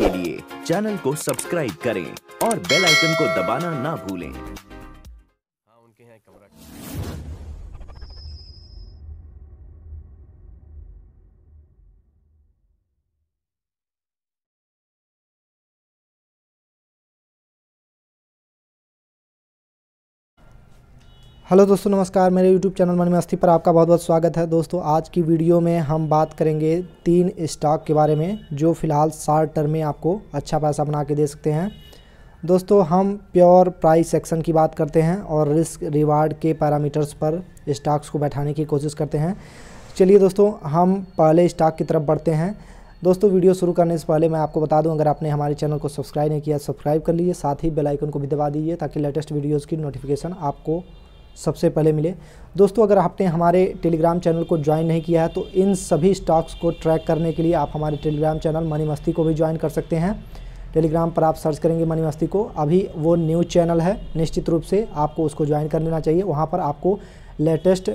के लिए चैनल को सब्सक्राइब करें और बेल आइकन को दबाना ना भूलें हेलो दोस्तों नमस्कार मेरे यूट्यूब चैनल मन मस्ती पर आपका बहुत बहुत स्वागत है दोस्तों आज की वीडियो में हम बात करेंगे तीन स्टॉक के बारे में जो फ़िलहाल शार्ट टर्म में आपको अच्छा पैसा बना के दे सकते हैं दोस्तों हम प्योर प्राइस एक्शन की बात करते हैं और रिस्क रिवार्ड के पैरामीटर्स पर स्टॉक्स को बैठाने की कोशिश करते हैं चलिए दोस्तों हम पहले स्टॉक की तरफ बढ़ते हैं दोस्तों वीडियो शुरू करने से पहले मैं आपको बता दूं अगर आपने हमारे चैनल को सब्सक्राइब नहीं किया सब्सक्राइब कर लीजिए साथ ही बेल आइकन को भी दबा दीजिए ताकि लेटेस्ट वीडियोज़ की नोटिफिकेशन आपको सबसे पहले मिले दोस्तों अगर आपने हमारे टेलीग्राम चैनल को ज्वाइन नहीं किया है तो इन सभी स्टॉक्स को ट्रैक करने के लिए आप हमारे टेलीग्राम चैनल मनी मस्ती को भी ज्वाइन कर सकते हैं टेलीग्राम पर आप सर्च करेंगे मनी मस्ती को अभी वो न्यूज़ चैनल है निश्चित रूप से आपको उसको ज्वाइन कर लेना चाहिए वहाँ पर आपको लेटेस्ट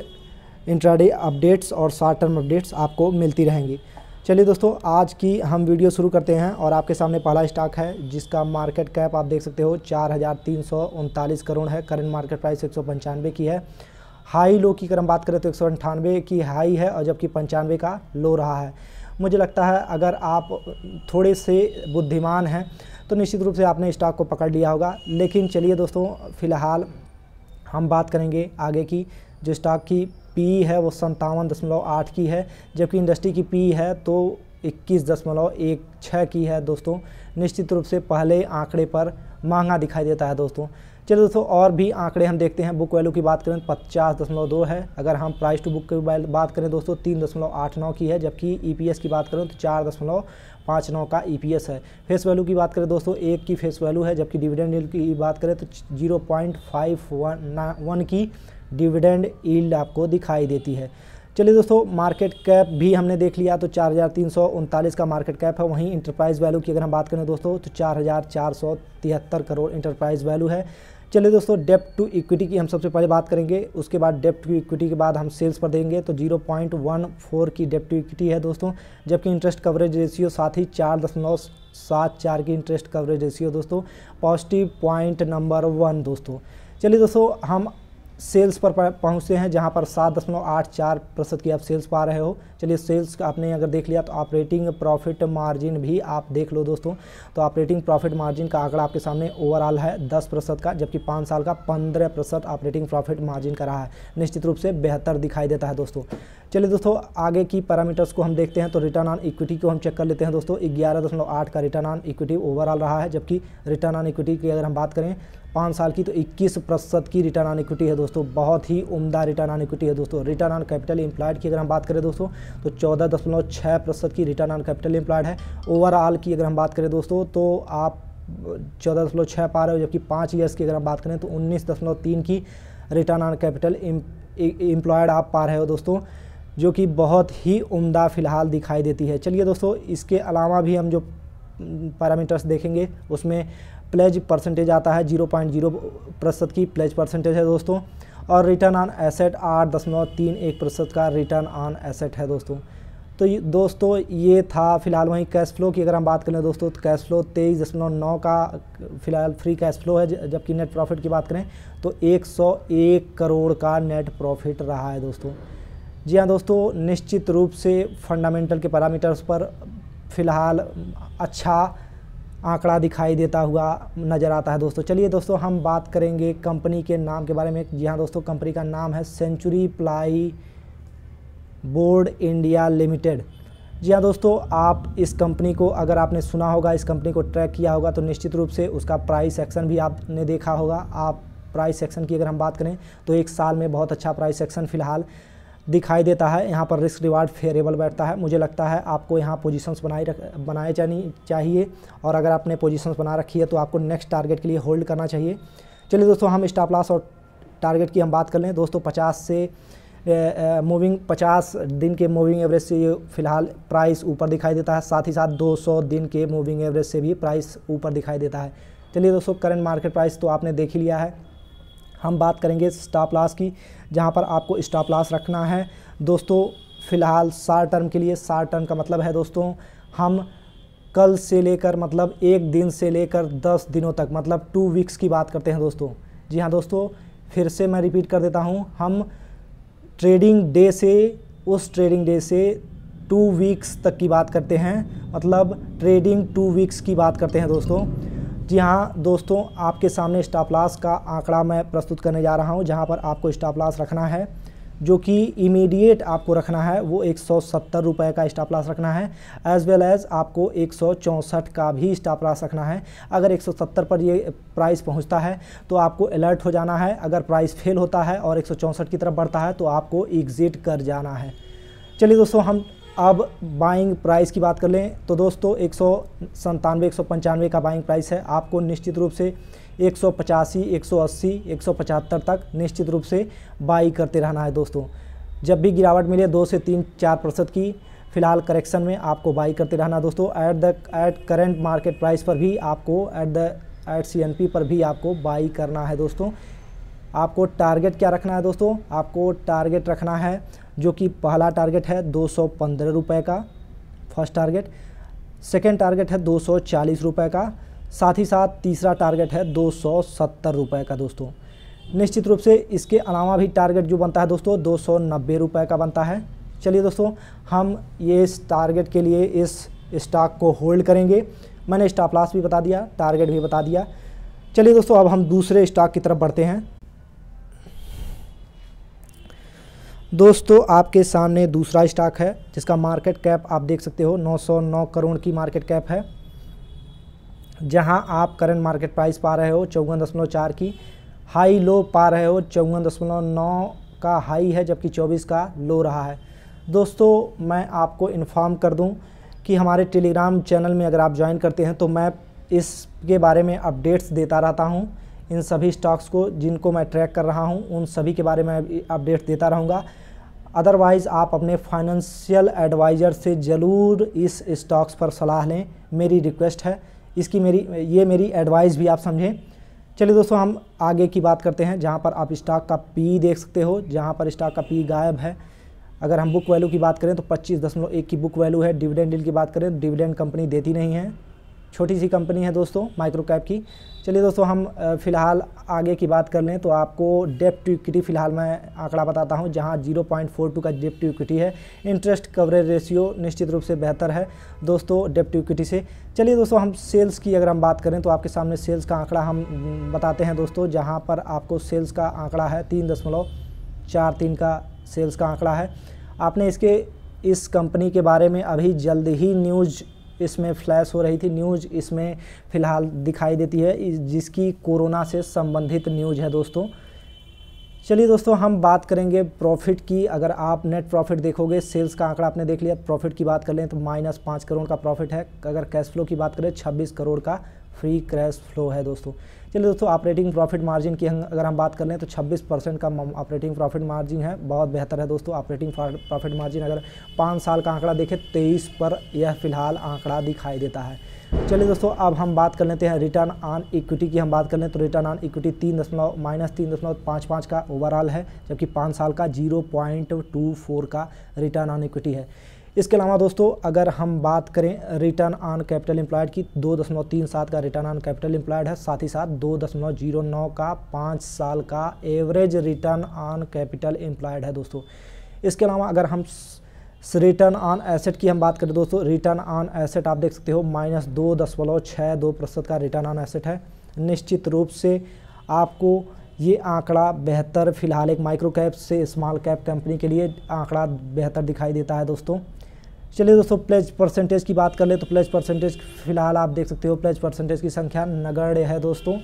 इंट्राडे अपडेट्स और शॉर्ट टर्म अपडेट्स आपको मिलती रहेंगी चलिए दोस्तों आज की हम वीडियो शुरू करते हैं और आपके सामने पहला स्टॉक है जिसका मार्केट कैप आप देख सकते हो चार करोड़ है करंट मार्केट प्राइस एक की है हाई लो की अगर हम बात करें तो एक की हाई है और जबकि पंचानवे का लो रहा है मुझे लगता है अगर आप थोड़े से बुद्धिमान हैं तो निश्चित रूप से आपने स्टॉक को पकड़ लिया होगा लेकिन चलिए दोस्तों फ़िलहाल हम बात करेंगे आगे की जो स्टॉक की पी है वो संतावन दशमलव आठ की है जबकि इंडस्ट्री की पी है तो इक्कीस दशमलव एक छः की है दोस्तों निश्चित रूप से पहले आंकड़े पर महंगा दिखाई देता है दोस्तों चलिए दोस्तों और भी आंकड़े हम देखते हैं बुक वैल्यू की बात करें पचास दशमलव दो है अगर हम प्राइस टू बुक की बात करें दोस्तों तीन दशमलव आठ नौ की है जबकि ईपीएस e की बात करें तो चार दशमलव पाँच नौ का ईपीएस e है फेस वैल्यू की बात करें दोस्तों एक की फेस वैल्यू है जबकि डिविडेंड की बात करें तो zero point five one one की डिविडेंड ईल्ड आपको दिखाई देती है चलिए दोस्तों मार्केट कैप भी हमने देख लिया तो चार हज़ार तीन सौ उनतालीस का मार्केट कैप है वहीं इंटरप्राइज वैल्यू की अगर हम बात करें दोस्तों तो चार हज़ार चार सौ तिहत्तर करोड़ इंटरप्राइज वैल्यू है चलिए दोस्तों डेप्ट टू इक्विटी की हम सबसे पहले बात करेंगे उसके बाद डेप्ट टू इक्विटी के बाद हम सेल्स पर देंगे तो 0.14 की डेप्ट टू इक्विटी है दोस्तों जबकि इंटरेस्ट कवरेज रेशियो साथ ही चार दशमलव सात चार की इंटरेस्ट कवरेज रेशियो दोस्तों पॉजिटिव पॉइंट नंबर वन दोस्तों चलिए दोस्तों हम सेल्स पर पहुंचते हैं जहां पर सात दशमलव आठ चार प्रतिशत की आप सेल्स पा रहे हो चलिए सेल्स का आपने अगर देख लिया तो ऑपरेटिंग प्रॉफिट मार्जिन भी आप देख लो दोस्तों तो ऑपरेटिंग प्रॉफिट मार्जिन का आंकड़ा आपके सामने ओवरऑल है दस प्रतिशत का जबकि पाँच साल का पंद्रह प्रतिशत ऑपरेटिंग प्रॉफिट मार्जिन का रहा है निश्चित रूप से बेहतर दिखाई देता है दोस्तों चलिए दोस्तों आगे की पैरामीटर्स को हम देखते हैं तो रिटर्न ऑन इक्विटी को हम चेक कर लेते हैं दोस्तों ग्यारह दशमलव आठ का रिटर्न ऑन इक्विटी ओवरऑल रहा है जबकि रिटर्न ऑन इक्विटी की अगर हम बात करें पाँच साल की तो 21 प्रतिशत की रिटर्न ऑन इक्विटी है दोस्तों बहुत ही उम्दा रिटर्न ऑन इक्विटी है दोस्तों रिटर्न ऑन कैपिटल एम्प्लॉयड की अगर हम बात करें दोस्तों तो चौदह दशमलव छः प्रतिशत की रिटर्न ऑन कैपिटल एम्प्लॉयड है ओवरऑल की अगर हम बात करें दोस्तों तो आप चौदह दशमलव छः पा रहे हो जबकि पाँच ईयर्स की अगर हम बात करें तो उन्नीस दशमलव तीन की रिटर्न ऑन कैपिटल इम्प्लॉयड आप पा रहे हो दोस्तों जो कि बहुत ही उम्दा फिलहाल दिखाई देती है चलिए दोस्तों इसके अलावा भी हम जो पैरामीटर्स देखेंगे उसमें प्लेज परसेंटेज आता है जीरो पॉइंट जीरो प्रतिशत की प्लेज परसेंटेज है दोस्तों और रिटर्न ऑन एसेट आठ दशमलव तीन एक प्रतिशत का रिटर्न ऑन एसेट है दोस्तों तो ये दोस्तों ये था फिलहाल वहीं कैश फ्लो की अगर हम बात करें दोस्तों तो कैश फ्लो तेईस दशमलव नौ का फिलहाल फ्री कैश फ्लो है जबकि नेट प्रॉफिट की बात करें तो एक सौ एक करोड़ का नेट प्रॉफिट रहा है दोस्तों जी हाँ दोस्तों निश्चित रूप से फंडामेंटल के पैरामीटर्स पर फिलहाल अच्छा आंकड़ा दिखाई देता हुआ नज़र आता है दोस्तों चलिए दोस्तों हम बात करेंगे कंपनी के नाम के बारे में जी हाँ दोस्तों कंपनी का नाम है century ply board India limited जी हाँ दोस्तों आप इस कंपनी को अगर आपने सुना होगा इस कंपनी को ट्रैक किया होगा तो निश्चित रूप से उसका प्राइस सेक्शन भी आपने देखा होगा आप प्राइस सेक्शन की अगर हम बात करें तो एक साल में बहुत अच्छा प्राइस सेक्शन फ़िलहाल दिखाई देता है यहाँ पर रिस्क रिवार्ड फेवरेबल बैठता है मुझे लगता है आपको यहाँ पोजीशंस बनाए रख बनाए जानी चाहिए और अगर आपने पोजीशंस बना रखी है तो आपको नेक्स्ट टारगेट के लिए होल्ड करना चाहिए चलिए दोस्तों हम स्टाप लॉस और टारगेट की हम बात कर लें दोस्तों पचास से मूविंग पचास दिन के मूविंग एवरेज से फिलहाल प्राइस ऊपर दिखाई देता है साथ ही साथ दो दिन के मूविंग एवरेज से भी प्राइस ऊपर दिखाई देता है चलिए दोस्तों करंट मार्केट प्राइस तो आपने देख ही लिया है हम बात करेंगे स्टॉप लॉस की जहाँ पर आपको स्टॉप लॉस रखना है दोस्तों फ़िलहाल शार्ट टर्म के लिए शार्ट टर्म का मतलब है दोस्तों हम कल से लेकर मतलब एक दिन से लेकर दस दिनों तक मतलब टू वीक्स की बात करते हैं दोस्तों जी हाँ दोस्तों फिर से मैं रिपीट कर देता हूँ हम ट्रेडिंग डे से उस ट्रेडिंग डे से टू वीक्स तक की बात करते हैं मतलब ट्रेडिंग टू वीक्स की बात करते हैं दोस्तों जी हाँ दोस्तों आपके सामने स्टाप लॉस का आंकड़ा मैं प्रस्तुत करने जा रहा हूँ जहाँ पर आपको स्टाप लॉस रखना है जो कि इमीडिएट आपको रखना है वो एक सौ सत्तर रुपये का स्टाप लॉस रखना है एज वेल एज़ आपको एक सौ चौंसठ का भी स्टाप लॉस रखना है अगर एक सौ सत्तर पर ये प्राइस पहुंचता है तो आपको अलर्ट हो जाना है अगर प्राइस फेल होता है और एक सौ चौंसठ की तरफ बढ़ता है तो आपको एग्ज़िट कर जाना है चलिए दोस्तों हम अब बाइंग प्राइस की बात कर लें तो दोस्तों एक सौ संतानवे एक सौ पंचानवे का बाइंग प्राइस है आपको निश्चित रूप से एक सौ पचासी एक सौ अस्सी एक सौ पचहत्तर तक निश्चित रूप से बाई करते रहना है दोस्तों जब भी गिरावट मिले दो से तीन चार प्रतिशत की फिलहाल करेक्शन में आपको बाई करते रहना दोस्तों at the at current market price पर भी आपको ऐट द ऐट सी पर भी आपको बाई करना है दोस्तों आपको टारगेट क्या रखना है दोस्तों आपको टारगेट रखना है जो कि पहला टारगेट है दो सौ का फर्स्ट टारगेट सेकेंड टारगेट है दो सौ का साथ ही साथ तीसरा टारगेट है दो सौ का दोस्तों निश्चित रूप से इसके अलावा भी टारगेट जो बनता है दोस्तों दो सौ का बनता है चलिए दोस्तों हम ये इस टारगेट के लिए इस स्टॉक को होल्ड करेंगे मैंने स्टॉप लॉस भी बता दिया टारगेट भी बता दिया चलिए दोस्तों अब हम दूसरे स्टॉक की तरफ बढ़ते हैं दोस्तों आपके सामने दूसरा स्टॉक है जिसका मार्केट कैप आप देख सकते हो 909 करोड़ की मार्केट कैप है जहां आप करंट मार्केट प्राइस पा रहे हो चौवन दशमलव चार की हाई लो पा रहे हो चौवन दशमलव नौ का हाई है जबकि चौबीस का लो रहा है दोस्तों मैं आपको इन्फॉर्म कर दूं कि हमारे टेलीग्राम चैनल में अगर आप ज्वाइन करते हैं तो मैं इसके बारे में अपडेट्स देता रहता हूँ इन सभी स्टॉक्स को जिनको मैं ट्रैक कर रहा हूँ उन सभी के बारे में अपडेट देता रहूँगा अदरवाइज़ आप अपने फाइनेंशियल एडवाइज़र से ज़रूर इस स्टॉक्स पर सलाह लें मेरी रिक्वेस्ट है इसकी मेरी ये मेरी एडवाइस भी आप समझें चलिए दोस्तों हम आगे की बात करते हैं जहाँ पर आप स्टॉक का पी देख सकते हो जहाँ पर स्टॉक का पी गायब है अगर हम बुक वैल्यू की बात करें तो पच्चीस दशमलव एक की बुक वैल्यू है डिविडेंड डील की बात करें तो डिविडेंड कंपनी देती नहीं है छोटी सी कंपनी है दोस्तों माइक्रो कैप की चलिए दोस्तों हम फिलहाल आगे की बात कर लें तो आपको डेप्ट टू इक्विटी फिलहाल मैं आंकड़ा बताता हूं जहां 0.42 का डेप्ट टू इक्विटी है इंटरेस्ट कवरेज रेशियो निश्चित रूप से बेहतर है दोस्तों डेप्ट टू इक्विटी से चलिए दोस्तों हम सेल्स की अगर हम बात करें तो आपके सामने सेल्स का आंकड़ा हम बताते हैं दोस्तों जहाँ पर आपको सेल्स का आंकड़ा है तीन चार तीन का सेल्स का आंकड़ा है आपने इसके इस कंपनी के बारे में अभी जल्द ही न्यूज़ इसमें फ्लैश हो रही थी न्यूज़ इसमें फ़िलहाल दिखाई देती है जिसकी कोरोना से संबंधित न्यूज़ है दोस्तों चलिए दोस्तों हम बात करेंगे प्रॉफिट की अगर आप नेट प्रॉफिट देखोगे सेल्स का आंकड़ा आपने देख लिया प्रॉफिट की बात कर लें तो माइनस पाँच करोड़ का प्रॉफिट है अगर कैश फ्लो की बात करें छब्बीस करोड़ का फ्री कैश फ्लो है दोस्तों चलिए दोस्तों ऑपरेटिंग प्रॉफिट मार्जिन की अगर हम बात कर लें तो 26 परसेंट का ऑपरेटिंग प्रॉफिट मार्जिन है बहुत बेहतर है दोस्तों ऑपरेटिंग प्रॉफिट मार्जिन अगर पाँच साल का आंकड़ा देखें तेईस पर यह फिलहाल आंकड़ा दिखाई देता है चलिए दोस्तों अब हम बात कर लेते हैं रिटर्न ऑन इक्विटी की हम बात कर लें तो रिटर्न ऑन इक्विटी तीन दशमलव माइनस तीन दशमलव पाँच पाँच का ओवरऑल है जबकि पाँच साल का जीरो पॉइंट टू फोर का रिटर्न ऑन इक्विटी है इसके अलावा दोस्तों अगर हम बात करें रिटर्न ऑन कैपिटल एम्प्लॉयड की दो दशमलव तीन सात का रिटर्न ऑन कैपिटल एम्प्लॉयड है साथ ही साथ दो दशमलव जीरो नौ का पाँच साल का average return on capital employed है दोस्तों इसके अलावा अगर हम रिटर्न ऑन एसेट की हम बात करें दोस्तों रिटर्न ऑन एसेट आप देख सकते हो माइनस दो दशमलव छः दो प्रतिशत का रिटर्न ऑन एसेट है निश्चित रूप से आपको ये आंकड़ा बेहतर फिलहाल एक माइक्रो कैप से स्मॉल कैप कंपनी के लिए आंकड़ा बेहतर दिखाई देता है दोस्तों चलिए दोस्तों प्लेज परसेंटेज की बात कर ले तो प्लेज परसेंटेज फिलहाल आप देख सकते हो प्लेज परसेंटेज की संख्या नगण्य है दोस्तों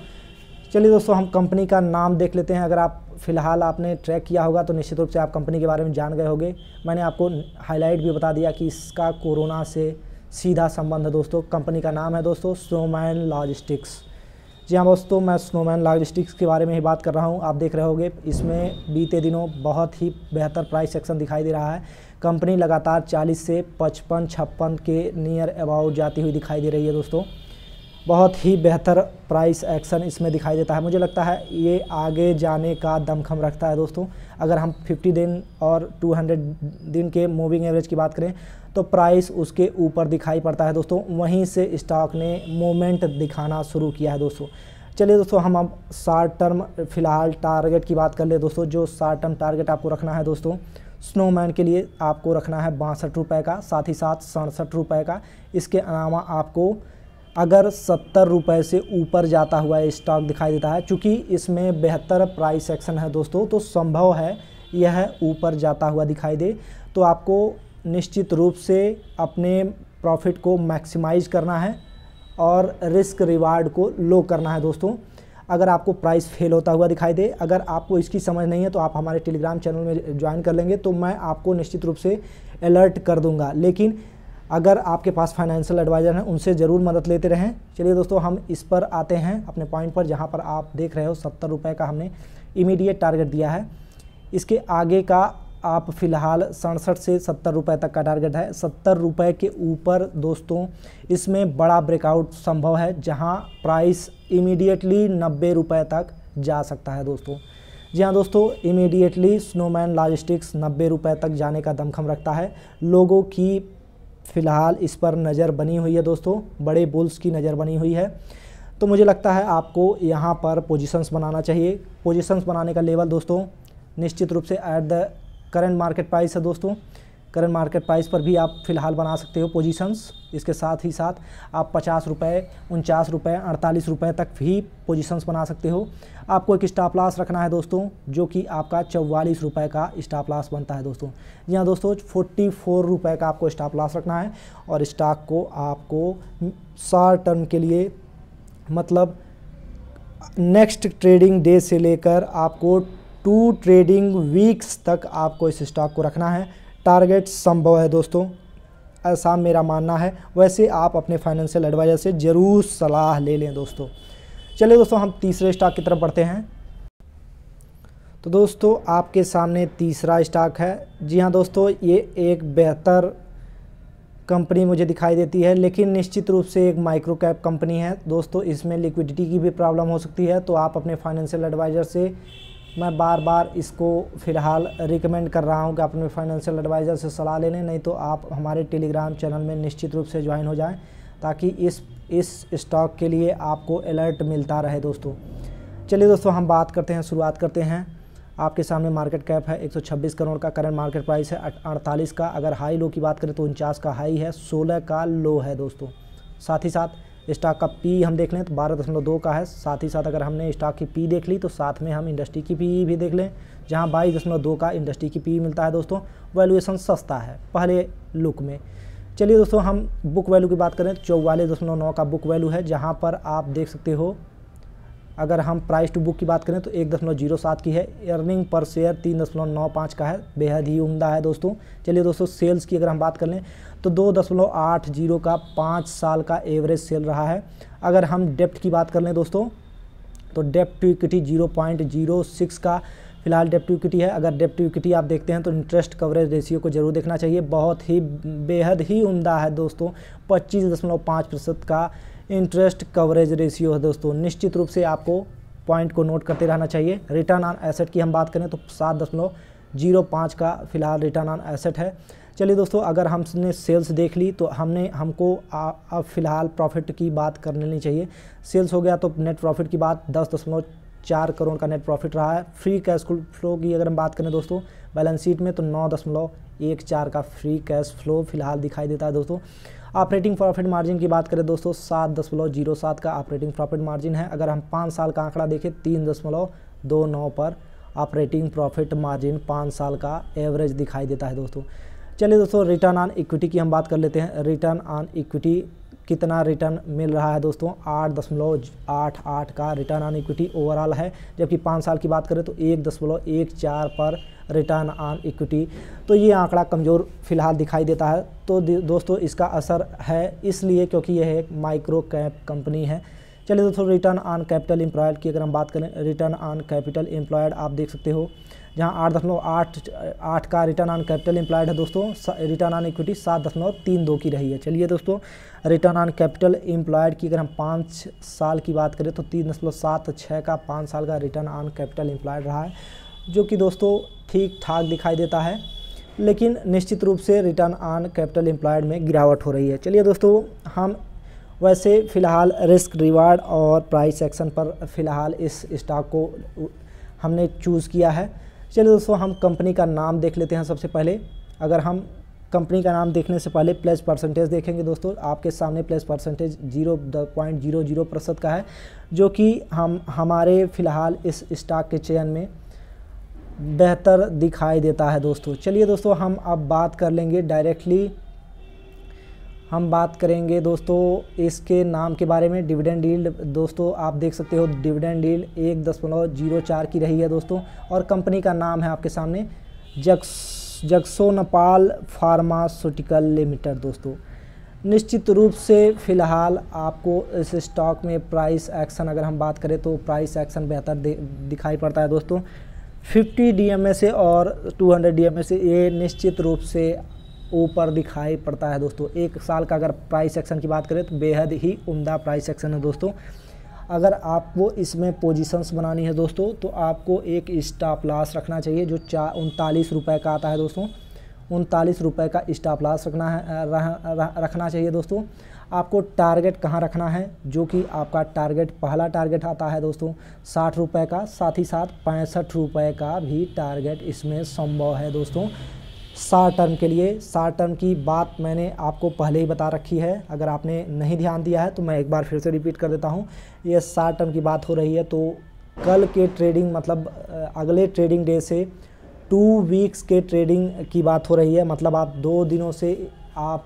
चलिए दोस्तों हम कंपनी का नाम देख लेते हैं अगर आप फिलहाल आपने ट्रैक किया होगा तो निश्चित रूप से आप कंपनी के बारे में जान गए होंगे मैंने आपको हाईलाइट भी बता दिया कि इसका कोरोना से सीधा संबंध है दोस्तों कंपनी का नाम है दोस्तों स्नोमैन लॉजिस्टिक्स जी हाँ दोस्तों मैं स्नोमैन लॉजिस्टिक्स के बारे में ही बात कर रहा हूँ आप देख रहे होंगे इसमें बीते दिनों बहुत ही बेहतर प्राइस सेक्शन दिखाई दे रहा है कंपनी लगातार 40 से 55 छप्पन के नियर अबाउट जाती हुई दिखाई दे रही है दोस्तों बहुत ही बेहतर प्राइस एक्शन इसमें दिखाई देता है मुझे लगता है ये आगे जाने का दमखम रखता है दोस्तों अगर हम 50 दिन और 200 दिन के मूविंग एवरेज की बात करें तो प्राइस उसके ऊपर दिखाई पड़ता है दोस्तों वहीं से स्टॉक ने मोमेंट दिखाना शुरू किया है दोस्तों चलिए दोस्तों हम अब शार्ट टर्म फिलहाल टारगेट की बात कर ले दोस्तों जो शार्ट टर्म टारगेट आपको रखना है दोस्तों स्नोमैन के लिए आपको रखना है बासठ रुपये का साथ ही साथ सड़सठ रुपये का इसके अलावा आपको अगर सत्तर रुपये से ऊपर जाता हुआ स्टॉक दिखाई देता है चूँकि इसमें बेहतर प्राइस एक्शन है दोस्तों तो संभव है यह ऊपर जाता हुआ दिखाई दे तो आपको निश्चित रूप से अपने प्रॉफिट को मैक्सिमाइज करना है और रिस्क रिवार्ड को लो करना है दोस्तों अगर आपको प्राइस फेल होता हुआ दिखाई दे अगर आपको इसकी समझ नहीं है तो आप हमारे टेलीग्राम चैनल में ज्वाइन कर लेंगे तो मैं आपको निश्चित रूप से अलर्ट कर दूंगा लेकिन अगर आपके पास फाइनेंशियल एडवाइज़र हैं उनसे ज़रूर मदद लेते रहें चलिए दोस्तों हम इस पर आते हैं अपने पॉइंट पर जहाँ पर आप देख रहे हो सत्तर रुपये का हमने इमीडिएट टारगेट दिया है इसके आगे का आप फिलहाल सड़सठ से सत्तर रुपये तक का टारगेट है सत्तर रुपये के ऊपर दोस्तों इसमें बड़ा ब्रेकआउट संभव है जहाँ प्राइस इमीडिएटली नब्बे रुपये तक जा सकता है दोस्तों जी हाँ दोस्तों इमीडिएटली स्नोमैन लॉजिस्टिक्स नब्बे रुपये तक जाने का दमखम रखता है लोगों की फ़िलहाल इस पर नज़र बनी हुई है दोस्तों बड़े बुल्स की नज़र बनी हुई है तो मुझे लगता है आपको यहाँ पर पोजीशंस बनाना चाहिए पोजीशंस बनाने का लेवल दोस्तों निश्चित रूप से at the current market price है दोस्तों करंट मार्केट प्राइस पर भी आप फिलहाल बना सकते हो पोजीशंस इसके साथ ही साथ आप पचास रुपये उनचास रुपये अड़तालीस रुपये तक भी पोजीशंस बना सकते हो आपको एक स्टॉप लॉस रखना है दोस्तों जो कि आपका चौवालीस रुपये का स्टाप लॉस बनता है दोस्तों जी हाँ दोस्तों फोर्टी फोर रुपये का आपको स्टाप लॉस रखना है और स्टॉक को आपको शॉर्ट टर्म के लिए मतलब नेक्स्ट ट्रेडिंग डे से लेकर आपको टू ट्रेडिंग वीक्स तक आपको इस स्टॉक को रखना है टारगेट संभव है दोस्तों ऐसा मेरा मानना है वैसे आप अपने फाइनेंशियल एडवाइज़र से ज़रूर सलाह ले लें दोस्तों चलिए दोस्तों हम तीसरे स्टॉक की तरफ बढ़ते हैं तो दोस्तों आपके सामने तीसरा स्टॉक है जी हाँ दोस्तों ये एक बेहतर कंपनी मुझे दिखाई देती है लेकिन निश्चित रूप से एक माइक्रो कैप कंपनी है दोस्तों इसमें लिक्विडिटी की भी प्रॉब्लम हो सकती है तो आप अपने फाइनेंशियल एडवाइज़र से मैं बार बार इसको फ़िलहाल रिकमेंड कर रहा हूँ कि अपने फाइनेंशियल एडवाइज़र से सलाह ले लें नहीं तो आप हमारे टेलीग्राम चैनल में निश्चित रूप से ज्वाइन हो जाएं ताकि इस इस स्टॉक के लिए आपको अलर्ट मिलता रहे दोस्तों चलिए दोस्तों हम बात करते हैं शुरुआत करते हैं आपके सामने मार्केट कैप है 126 करोड़ का करंट मार्केट प्राइस है 48 का अगर हाई लो की बात करें तो उनचास का हाई है 16 का लो है दोस्तों साथ ही साथ स्टॉक का पी हम देख लें तो बारह दशमलव दो का है साथ ही साथ अगर हमने स्टॉक की पी देख ली तो साथ में हम इंडस्ट्री की पी भी देख लें जहाँ बाईस दशमलव दो का इंडस्ट्री की पी मिलता है दोस्तों वैल्यूएसन सस्ता है पहले लुक में चलिए दोस्तों हम बुक वैल्यू की बात करें चौवालीस दशमलव नौ का बुक वैल्यू है जहाँ पर आप देख सकते हो अगर हम प्राइस टू बुक की बात करें तो एक दशमलव जीरो सात की है अर्निंग पर शेयर तीन दशमलव नौ पाँच का है बेहद ही उमदा है दोस्तों चलिए दोस्तों सेल्स की अगर हम बात कर लें तो दो दशमलव आठ जीरो का पाँच साल का एवरेज सेल रहा है अगर हम डेप्ट की बात कर लें दोस्तों तो डेप्ट to equity zero point zero six का फिलहाल डेप्ट इक्विटी है अगर डेप्ट इक्विटी आप देखते हैं तो इंटरेस्ट कवरेज रेशियो को जरूर देखना चाहिए बहुत ही बेहद ही उमदा है दोस्तों पच्चीस दशमलव पाँच प्रतिशत का इंटरेस्ट कवरेज रेशियो है दोस्तों निश्चित रूप से आपको पॉइंट को नोट करते रहना चाहिए रिटर्न ऑन एसेट की हम बात करें तो सात दशमलव जीरो पाँच का फिलहाल रिटर्न ऑन एसेट है चलिए दोस्तों अगर हमने सेल्स देख ली तो हमने हमको अब फिलहाल प्रॉफिट की बात कर लेनी चाहिए सेल्स हो गया तो नेट प्रॉफिट की बात दस दशमलव चार करोड़ का नेट प्रॉफिट रहा है फ्री कैश फ्लो की अगर हम बात करें दोस्तों बैलेंस शीट में तो नौ दशमलव एक चार का फ्री कैश फ्लो फिलहाल दिखाई देता है दोस्तों ऑपरेटिंग प्रॉफिट मार्जिन की बात करें दोस्तों सात दशमलव जीरो सात का ऑपरेटिंग प्रॉफिट मार्जिन है अगर हम पाँच साल का आंकड़ा देखें तीन दशमलव दो नौ पर ऑपरेटिंग प्रॉफिट मार्जिन पाँच साल का एवरेज दिखाई देता है दोस्तों चलिए दोस्तों रिटर्न ऑन इक्विटी की हम बात कर लेते हैं रिटर्न ऑन इक्विटी कितना रिटर्न मिल रहा है दोस्तों आठ दशमलव आठ आठ का रिटर्न ऑन इक्विटी ओवरऑल है जबकि पाँच साल की बात करें तो एक दशमलव एक चार पर रिटर्न ऑन इक्विटी तो ये आंकड़ा कमज़ोर फिलहाल दिखाई देता है तो दोस्तों इसका असर है इसलिए क्योंकि यह एक माइक्रो कैप कंपनी है चलिए दोस्तों रिटर्न ऑन कैपिटल एम्प्लॉयड की अगर हम बात करें रिटर्न ऑन कैपिटल एम्प्लॉयड आप देख सकते हो जहां आठ दशमलव आठ आठ का रिटर्न ऑन कैपिटल इंप्लाइड है दोस्तों रिटर्न ऑन इक्विटी सात दशमलव तीन दो की रही है चलिए दोस्तों रिटर्न ऑन कैपिटल इंप्लाइड की अगर हम पाँच साल की बात करें तो तीन दशमलव सात छः का पाँच साल का रिटर्न ऑन कैपिटल इंप्लाइड रहा है जो कि दोस्तों ठीक ठाक दिखाई देता है लेकिन निश्चित रूप से रिटर्न ऑन कैपिटल एम्प्लॉयड में गिरावट हो रही है चलिए दोस्तों हम वैसे फ़िलहाल रिस्क रिवार्ड और प्राइस एक्शन पर फ़िलहाल इस स्टॉक को हमने चूज़ किया है चलिए दोस्तों हम कंपनी का नाम देख लेते हैं सबसे पहले अगर हम कंपनी का नाम देखने से पहले प्लस परसेंटेज देखेंगे दोस्तों आपके सामने plus percentage zero point zero zero प्रतिशत का है जो कि हम हमारे फ़िलहाल इस स्टॉक के चयन में बेहतर दिखाई देता है दोस्तों चलिए दोस्तों हम अब बात कर लेंगे डायरेक्टली हम बात करेंगे दोस्तों इसके नाम के बारे में डिविडेंड डील दोस्तों आप देख सकते हो डिविडेंड डील एक दशमलव जीरो चार की रही है दोस्तों और कंपनी का नाम है आपके सामने जक्स जक्सो नेपाल फार्मास्यूटिकल लिमिटेड दोस्तों निश्चित रूप से फ़िलहाल आपको इस स्टॉक में प्राइस एक्शन अगर हम बात करें तो प्राइस एक्शन बेहतर दिखाई पड़ता है दोस्तों 50 डी से और 200 डी से ये निश्चित रूप से ऊपर दिखाई पड़ता है दोस्तों एक साल का अगर प्राइस सेक्शन की बात करें तो बेहद ही उम्दा प्राइस सेक्शन है दोस्तों अगर आपको इसमें पोजीशंस बनानी है दोस्तों तो आपको एक स्टाप लॉस रखना चाहिए जो चा उनतालीस रुपये का आता है दोस्तों उनतालीस रुपये का स्टाप लॉस रखना है रह, रह, रखना चाहिए दोस्तों आपको टारगेट कहाँ रखना है जो कि आपका टारगेट पहला टारगेट आता है दोस्तों साठ रुपये का साथ ही साथ पैंसठ रुपये का भी टारगेट इसमें संभव है दोस्तों शार्ट टर्म के लिए शार्ट टर्म की बात मैंने आपको पहले ही बता रखी है अगर आपने नहीं ध्यान दिया है तो मैं एक बार फिर से रिपीट कर देता हूँ ये शार्ट टर्म की बात हो रही है तो कल के ट्रेडिंग मतलब अगले ट्रेडिंग डे से टू वीक्स के ट्रेडिंग की बात हो रही है मतलब आप दो दिनों से आप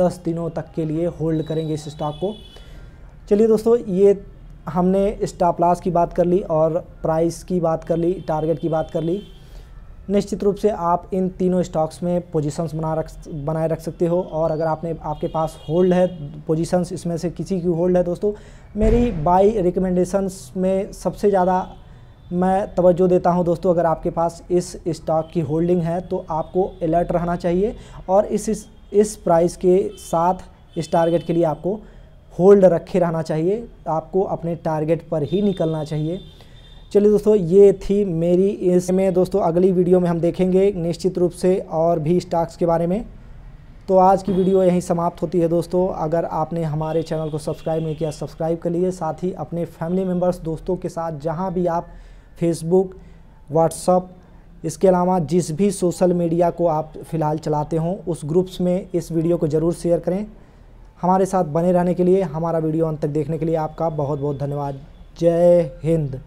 दस दिनों तक के लिए होल्ड करेंगे इस स्टॉक को चलिए दोस्तों ये हमने स्टॉप लॉस की बात कर ली और प्राइस की बात कर ली टारगेट की बात कर ली निश्चित रूप से आप इन तीनों स्टॉक्स में पोजीशंस बना रख बनाए रख सकते हो और अगर आपने आपके पास होल्ड है पोजीशंस इसमें से किसी की होल्ड है दोस्तों मेरी बाई रिकमेंडेशंस में सबसे ज़्यादा मैं तवज्जो देता हूं दोस्तों अगर आपके पास इस स्टॉक की होल्डिंग है तो आपको अलर्ट रहना चाहिए और इस इस, इस प्राइस के साथ इस टारगेट के लिए आपको होल्ड रखे रहना चाहिए आपको अपने टारगेट पर ही निकलना चाहिए चलिए दोस्तों ये थी मेरी इसमें दोस्तों अगली वीडियो में हम देखेंगे निश्चित रूप से और भी स्टॉक्स के बारे में तो आज की वीडियो यहीं समाप्त होती है दोस्तों अगर आपने हमारे चैनल को सब्सक्राइब नहीं किया सब्सक्राइब कर लिए साथ ही अपने फैमिली मेम्बर्स दोस्तों के साथ जहाँ भी आप फेसबुक व्हाट्सअप इसके अलावा जिस भी सोशल मीडिया को आप फ़िलहाल चलाते हों उस ग्रुप्स में इस वीडियो को ज़रूर शेयर करें हमारे साथ बने रहने के लिए हमारा वीडियो अंत तक देखने के लिए आपका बहुत बहुत धन्यवाद जय हिंद